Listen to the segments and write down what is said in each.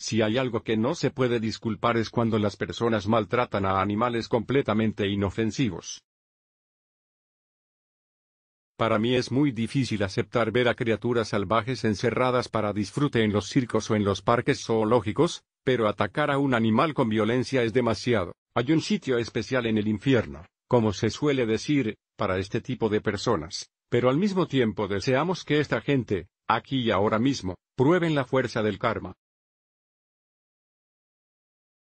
Si hay algo que no se puede disculpar es cuando las personas maltratan a animales completamente inofensivos. Para mí es muy difícil aceptar ver a criaturas salvajes encerradas para disfrute en los circos o en los parques zoológicos, pero atacar a un animal con violencia es demasiado. Hay un sitio especial en el infierno, como se suele decir, para este tipo de personas, pero al mismo tiempo deseamos que esta gente, aquí y ahora mismo, prueben la fuerza del karma.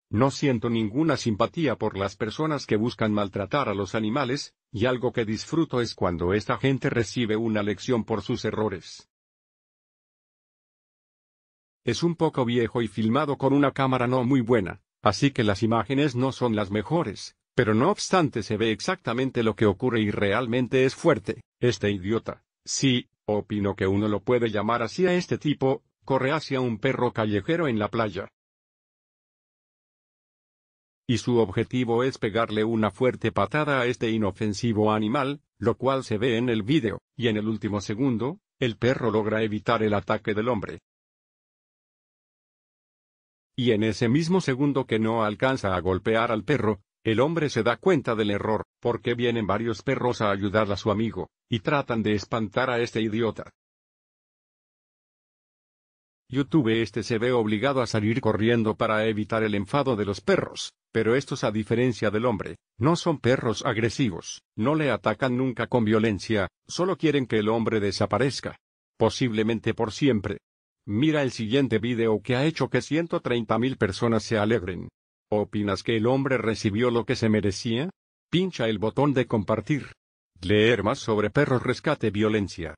No siento ninguna simpatía por las personas que buscan maltratar a los animales, y algo que disfruto es cuando esta gente recibe una lección por sus errores. Es un poco viejo y filmado con una cámara no muy buena, así que las imágenes no son las mejores, pero no obstante se ve exactamente lo que ocurre y realmente es fuerte, este idiota. Sí, opino que uno lo puede llamar así a este tipo, corre hacia un perro callejero en la playa. Y su objetivo es pegarle una fuerte patada a este inofensivo animal, lo cual se ve en el vídeo, y en el último segundo, el perro logra evitar el ataque del hombre. Y en ese mismo segundo que no alcanza a golpear al perro, el hombre se da cuenta del error, porque vienen varios perros a ayudar a su amigo, y tratan de espantar a este idiota. YouTube este se ve obligado a salir corriendo para evitar el enfado de los perros, pero estos a diferencia del hombre, no son perros agresivos, no le atacan nunca con violencia, solo quieren que el hombre desaparezca. Posiblemente por siempre. Mira el siguiente video que ha hecho que 130.000 personas se alegren. ¿Opinas que el hombre recibió lo que se merecía? Pincha el botón de compartir. Leer más sobre perros rescate violencia.